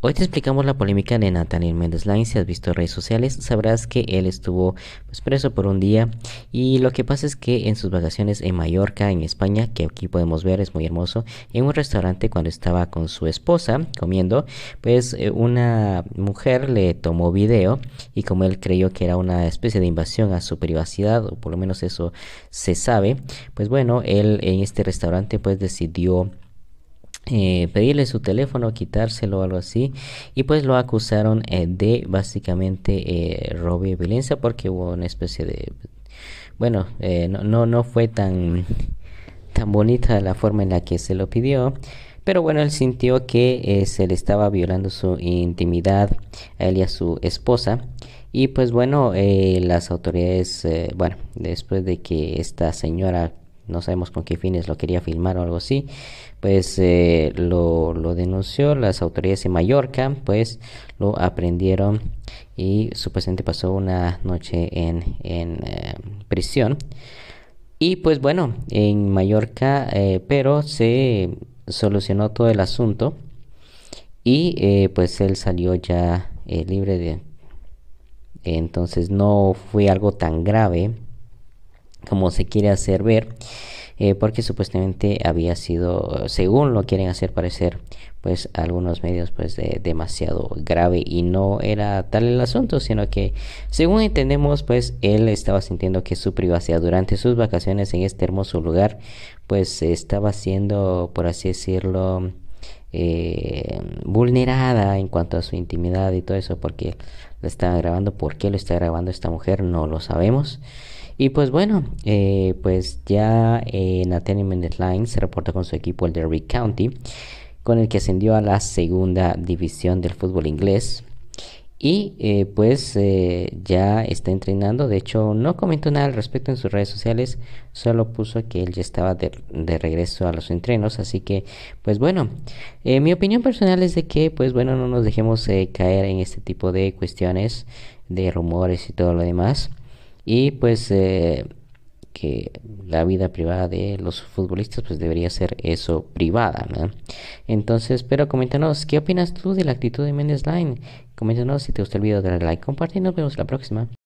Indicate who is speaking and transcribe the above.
Speaker 1: Hoy te explicamos la polémica de Nathaniel Méndez Si has visto redes sociales, sabrás que él estuvo pues, preso por un día. Y lo que pasa es que en sus vacaciones en Mallorca, en España, que aquí podemos ver, es muy hermoso, en un restaurante cuando estaba con su esposa comiendo, pues eh, una mujer le tomó video y como él creyó que era una especie de invasión a su privacidad, o por lo menos eso se sabe, pues bueno, él en este restaurante pues decidió eh, pedirle su teléfono, quitárselo o algo así. Y pues lo acusaron eh, de básicamente eh, robo y violencia porque hubo una especie de... Bueno, no, no, no, fue tan, tan bonita la forma en la que se lo pidió. Pero bueno, él sintió que se le estaba violando su intimidad a él y a su esposa. Y pues bueno, las autoridades, bueno, después de que esta señora no sabemos con qué fines lo quería filmar o algo así, pues eh, lo, denunció las autoridades en Mallorca, pues lo aprendieron y su presidente pasó una noche en, eh, prisión. Y pues bueno, en Mallorca, eh, pero se solucionó todo el asunto y pues él salió ya libre de... Entonces no fue algo tan grave como se quiere hacer ver, eh, porque supuestamente había sido, según lo quieren hacer parecer, pues algunos medios pues demasiado grave y no era tal el asunto, sino que según entendemos pues él estaba sintiendo que su privacidad durante sus vacaciones en este hermoso lugar pues estaba siendo, por así decirlo, eh, vulnerada en cuanto a su intimidad y todo eso, porque la estaba grabando, por qué lo está grabando esta mujer, no lo sabemos. Y pues bueno, eh, pues ya en eh, Nathaniel Mendez se reporta con su equipo el Derby County, con el que ascendió a la segunda división del fútbol inglés. Y eh, pues ya está entrenando. De hecho, no comentó nada al respecto en sus redes sociales. Solo puso que él ya estaba de, de regreso a los entrenos. Así que, pues bueno, mi opinión personal es de que, pues bueno, no nos dejemos caer en este tipo de cuestiones, de rumores y todo lo demás y pues eh, que la vida privada de los futbolistas pues debería ser eso privada ¿no? entonces pero coméntanos qué opinas tú de la actitud de Mendes Line coméntanos si te gustó el video dale like comparte y nos vemos la próxima